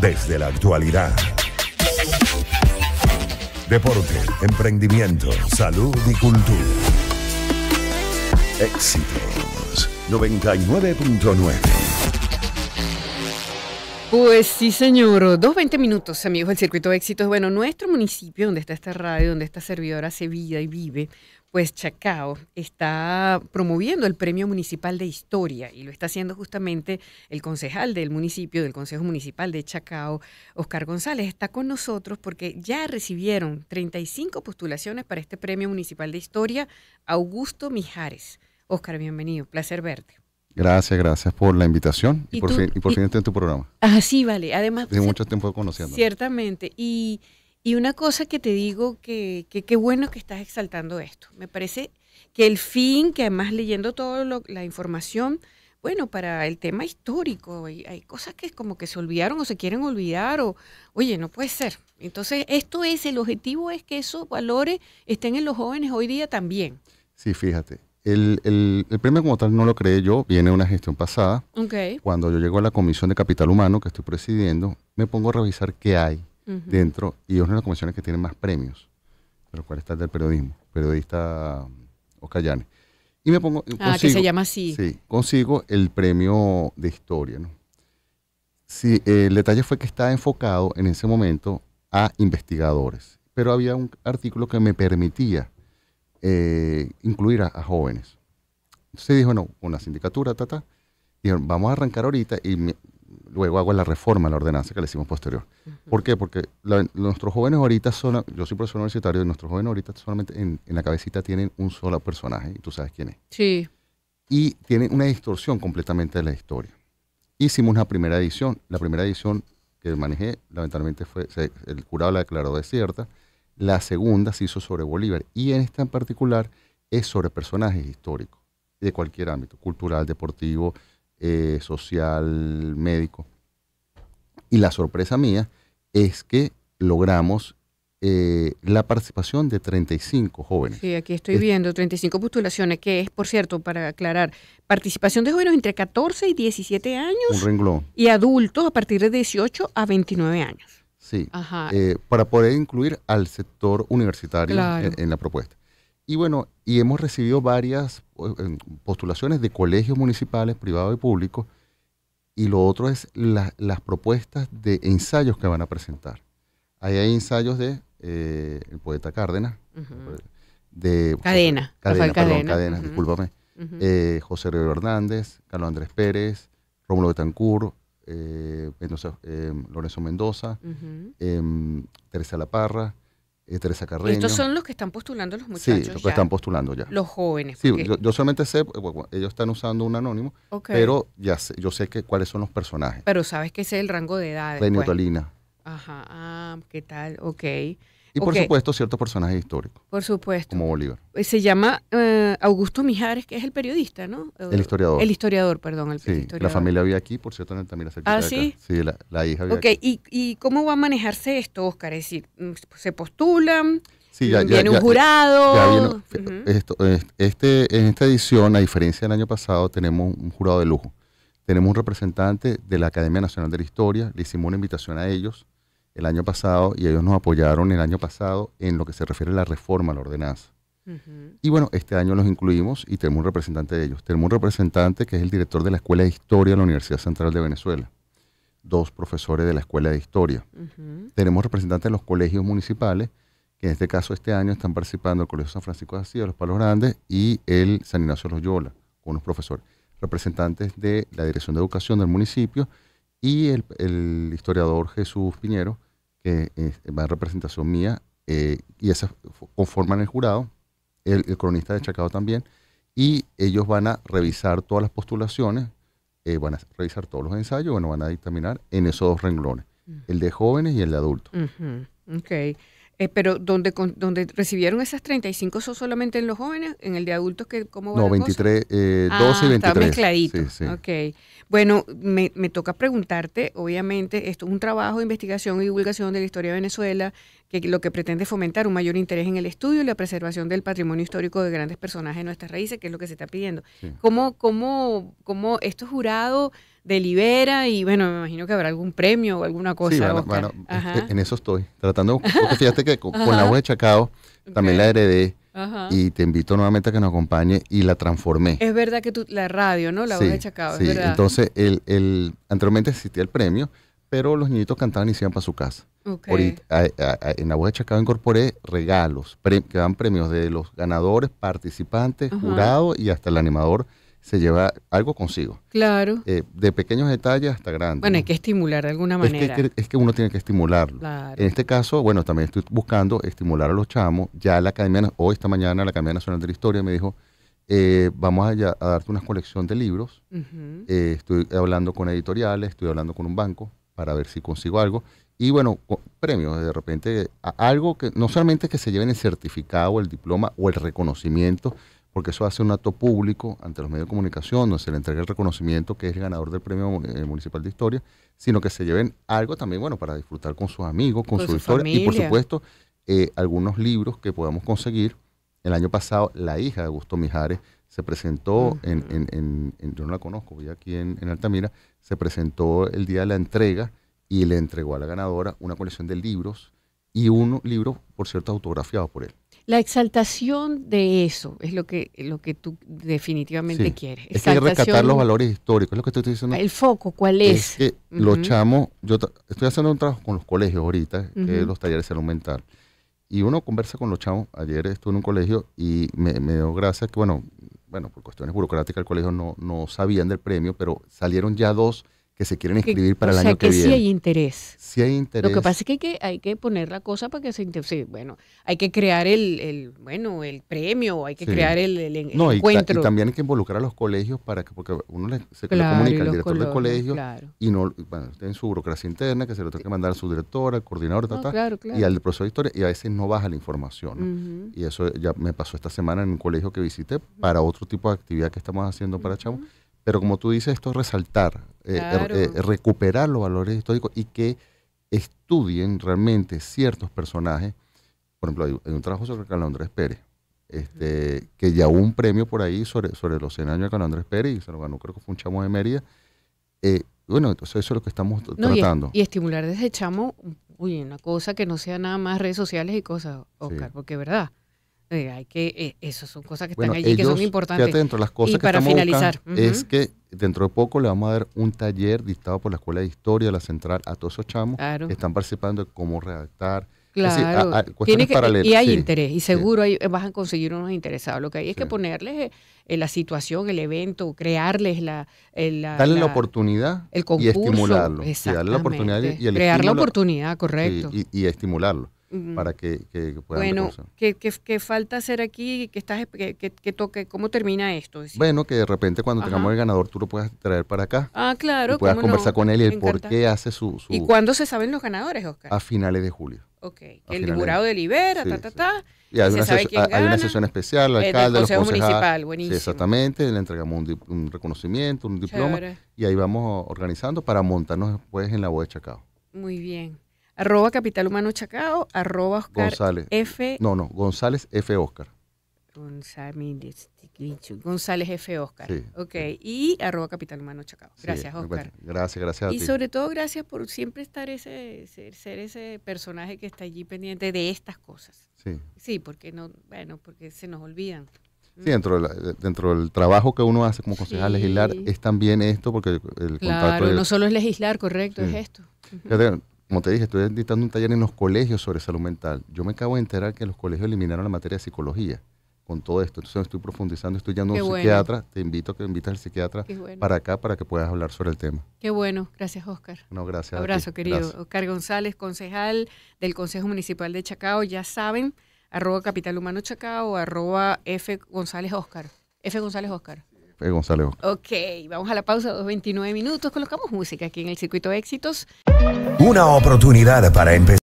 Desde la actualidad. Deporte, emprendimiento, salud y cultura. Éxitos 99.9. Pues sí, señor. Dos veinte minutos, amigos el Circuito de Éxitos. Bueno, nuestro municipio, donde está esta radio, donde esta servidora se vida y vive, pues Chacao está promoviendo el Premio Municipal de Historia y lo está haciendo justamente el concejal del municipio, del Consejo Municipal de Chacao, Oscar González. Está con nosotros porque ya recibieron 35 postulaciones para este Premio Municipal de Historia, Augusto Mijares. Oscar, bienvenido, placer verte. Gracias, gracias por la invitación y, por, fin, y en tu programa. Ah, sí, vale. Además, de mucho tiempo conociendo. Ciertamente. Y y una cosa que te digo, que qué bueno que estás exaltando esto. Me parece que el fin, que además leyendo toda la información, bueno, para el tema histórico, hay, cosas que como que se olvidaron o se quieren olvidar, o oye, no puede ser. Entonces, esto es, el objetivo es que esos valores estén en los jóvenes hoy día también. Sí, fíjate. El, el, premio como tal no lo creé yo, viene de una gestión pasada. Okay. Cuando yo llego a la Comisión de Capital Humano, que estoy presidiendo, me pongo a revisar qué hay dentro y es una de las comisiones que tiene más premios, Pero cuál está el del periodismo, periodista um, Ocayane Y me pongo. Ah, consigo, que se llama así. Sí, consigo el premio de historia, ¿no? Eh, el detalle fue que estaba enfocado en ese momento a investigadores, pero había un artículo que me permitía eh, incluir a, jóvenes. Entonces dijo, no, una sindicatura, ta, vamos a arrancar ahorita y me, luego hago la reforma a la ordenanza que le hicimos posterior. ¿Por qué? Porque nuestros jóvenes ahorita son, yo soy profesor universitario, y nuestros jóvenes ahorita solamente en, la cabecita tienen un solo personaje, y tú sabes quién es. Sí. Y tienen una distorsión completamente de la historia. Hicimos una primera edición, la primera edición que manejé, lamentablemente fue, el curado la declaró desierta, la segunda se hizo sobre Bolívar, y en esta en particular es sobre personajes históricos, de cualquier ámbito, cultural, deportivo, eh, social, médico. Y la sorpresa mía es que logramos eh, la participación de 35 jóvenes. Sí, aquí estoy viendo 35 postulaciones, que es, por cierto, para aclarar, participación de jóvenes entre 14 y 17 años. Un Y adultos a partir de 18 a 29 años. Sí, eh, para poder incluir al sector universitario en la propuesta. Y bueno, y hemos recibido varias em, postulaciones de colegios municipales, privados y públicos. Y lo otro es las propuestas de ensayos que van a presentar. Ahí hay ensayos de eh, el poeta Cárdenas, de Cadena, Cadena, Cadena, eh, José Río Hernández, Carlos Andrés Pérez, Rómulo Betancourt, eh, Lorenzo Mendoza, em, Teresa La Parra, eh, Teresa Carreño. Estos son los que están postulando los muchachos. Sí, los que están postulando ya. Los jóvenes. Sí, yo, solamente sé, ellos están usando un anónimo, pero ya sé, yo sé que cuáles son los personajes. Pero sabes que ese es el rango de edad. Alina Ajá, ah, ¿qué tal? Ok. Y por supuesto, ciertos personajes históricos. Por supuesto. Como Bolívar. Eh, se llama eh, Augusto Mijares, que es el periodista, ¿no? El historiador. El historiador, perdón. El sí, la familia vive aquí, por cierto, también ¿Ah, la ¿Ah, sí? la, hija vive aquí. ¿Y, ¿Y, cómo va a manejarse esto, Oscar? Es decir, mm, ¿se postulan? Sí, ya, viene un jurado. Viene, eh, este, en esta edición, a diferencia del año pasado, tenemos un jurado de lujo. Tenemos un representante de la Academia Nacional de la Historia, le hicimos una invitación a ellos el año pasado y ellos nos apoyaron el año pasado en lo que se refiere a la reforma a la ordenanza. Y bueno, este año los incluimos y tenemos un representante de ellos. Tenemos un representante que es el director de la Escuela de Historia de la Universidad Central de Venezuela. Dos profesores de la Escuela de Historia. Tenemos representantes de los colegios municipales, que en este caso este año están participando el Colegio San Francisco de Asís, de los Palos Grandes, y el San Ignacio de Loyola, con unos profesores. Representantes de la Dirección de Educación del municipio y el, historiador Jesús Piñero, que va en representación mía, eh, y esas conforman el jurado, el, cronista de Chacao también, y ellos van a revisar todas las postulaciones, eh, van a revisar todos los ensayos, bueno, van a dictaminar en esos dos renglones, mm. el de jóvenes y el de adultos. Eh, pero donde, donde recibieron esas 35 son solamente en los jóvenes, en el de adultos que como... No, 23, 12 eh, ah, y 23. Está mezcladito. Okay. Bueno, me, me, toca preguntarte, obviamente, esto es un trabajo de investigación y divulgación de la historia de Venezuela, que lo que pretende fomentar un mayor interés en el estudio y la preservación del patrimonio histórico de grandes personajes de nuestras raíces, que es lo que se está pidiendo. ¿Cómo, cómo, cómo delibera y bueno, me imagino que habrá algún premio o alguna cosa. bueno, este, en eso estoy, tratando, fíjate que con, la voz de Chacao también la heredé. Y te invito nuevamente a que nos acompañe y la transformé. Es verdad que la radio, ¿no? La voz de Chacao, sí. Entonces, el, el, anteriormente existía el premio, pero los niñitos cantaban y se iban para su casa. en la voz de Chacao incorporé regalos, que dan premios de los ganadores, participantes, jurado y hasta el animador se lleva algo consigo. Claro. Eh, de pequeños detalles hasta grandes. Bueno, hay que estimular de alguna manera. Es que, uno tiene que estimularlo. En este caso, bueno, también estoy buscando estimular a los chamos. Ya la Academia, hoy esta mañana, la Academia Nacional de la Historia me dijo, eh, vamos a, darte una colección de libros. Eh, estoy hablando con editoriales, estoy hablando con un banco para ver si consigo algo. Y bueno, premios, de repente, algo que no solamente que se lleven el certificado, el diploma o el reconocimiento, porque eso hace un acto público ante los medios de comunicación, donde se le entrega el reconocimiento que es el ganador del Premio eh, Municipal de Historia, sino que se lleven algo también, bueno, para disfrutar con sus amigos, con, su, historia y por supuesto eh, algunos libros que podamos conseguir. El año pasado, la hija de Augusto Mijares se presentó, en, yo no la conozco, voy aquí en, Altamira, se presentó el día de la entrega y le entregó a la ganadora una colección de libros y un libro, por cierto, autografiado por él. La exaltación de eso es lo que, lo que tú definitivamente quieres. Es que rescatar los valores históricos, es lo que estoy diciendo. El foco, ¿cuál es? es que los chamos, yo estoy haciendo un trabajo con los colegios ahorita, que los talleres de salud mental y uno conversa con los chamos, Ayer estuve en un colegio y me, me dio gracia que, bueno, bueno, por cuestiones burocráticas el colegio no, no sabían del premio, pero salieron ya dos que se quieren inscribir para el año que, viene. Sí hay interés. Sí hay interés. Lo que pasa es que hay que, poner la cosa para que se Sí, Bueno, hay que crear el, el bueno el premio, hay que crear el, no, encuentro. Y, también hay que involucrar a los colegios para que, porque uno se comunica al director del colegio y no bueno, en su burocracia interna que se lo tiene que mandar a su director, al coordinador, y al profesor de historia, y a veces no baja la información. Y eso ya me pasó esta semana en un colegio que visité para otro tipo de actividad que estamos haciendo para Chavo. Pero como tú dices, esto es resaltar, eh, er, eh, recuperar los valores históricos y que estudien realmente ciertos personajes. Por ejemplo, hay, un trabajo sobre Carlos Andrés Pérez, este, que ya hubo un premio por ahí sobre, sobre los 100 años de Carlos Andrés Pérez y se lo ganó, creo que fue un chamo de Mérida. Eh, bueno, entonces eso es lo que estamos tratando. Y, estimular desde chamo, una cosa que no sea nada más redes sociales y cosas, Oscar, porque es verdad. Eh, hay que, eh, eso son cosas que están allí que son importantes. y para finalizar, es que dentro de poco le vamos a dar un taller dictado por la Escuela de Historia la Central a todos esos chamos que están participando de cómo redactar. Claro, y hay interés, y seguro vas a conseguir unos interesados. Lo que hay es que ponerles eh, eh, la situación, el evento, crearles la. la darle la, oportunidad y estimularlo. la oportunidad y, el Crear la oportunidad, correcto. y estimularlo para que, que puedan Bueno, ¿qué, falta hacer aquí? que estás, que, toque, ¿Cómo termina esto? bueno, que de repente cuando tengamos el ganador tú lo puedas traer para acá. Ah, claro. puedas conversar con él y el por qué hace su, ¿Y cuándo se saben los ganadores, Oscar? A finales de julio. Ok, el jurado delibera, ta, ta, ta. Y hay, una, sesión especial, eh, el alcalde, Consejo los Municipal, exactamente, le entregamos un, reconocimiento, un diploma, y ahí vamos organizando para montarnos después en la voz de Chacao. Muy bien. Arroba Capital Humano Chacao, arroba González. F. No, no, González F. Oscar. González, F. Oscar. ok, y arroba Capital Humano Chacao. Gracias, Oscar. Gracias, gracias a y sobre todo, gracias por siempre estar ese, ser, ese personaje que está allí pendiente de estas cosas. Sí. Sí, porque no, bueno, porque se nos olvidan. Sí, dentro, del trabajo que uno hace como concejal legislar es también esto, porque el, contacto... no solo es legislar, correcto, es esto como te dije, estoy editando un taller en los colegios sobre salud mental. Yo me acabo de enterar que los colegios eliminaron la materia de psicología con todo esto. Entonces estoy profundizando, estoy ya no un psiquiatra. Te invito a que invites al psiquiatra para acá para que puedas hablar sobre el tema. Qué bueno. Gracias, Oscar. No, gracias. Abrazo, querido. Oscar González, concejal del Consejo Municipal de Chacao. Ya saben, arroba Capital Humano arroba F González Oscar. F González Oscar. Eh, ok, vamos a la pausa, 29 minutos. Colocamos música aquí en el circuito éxitos. Una oportunidad para empezar.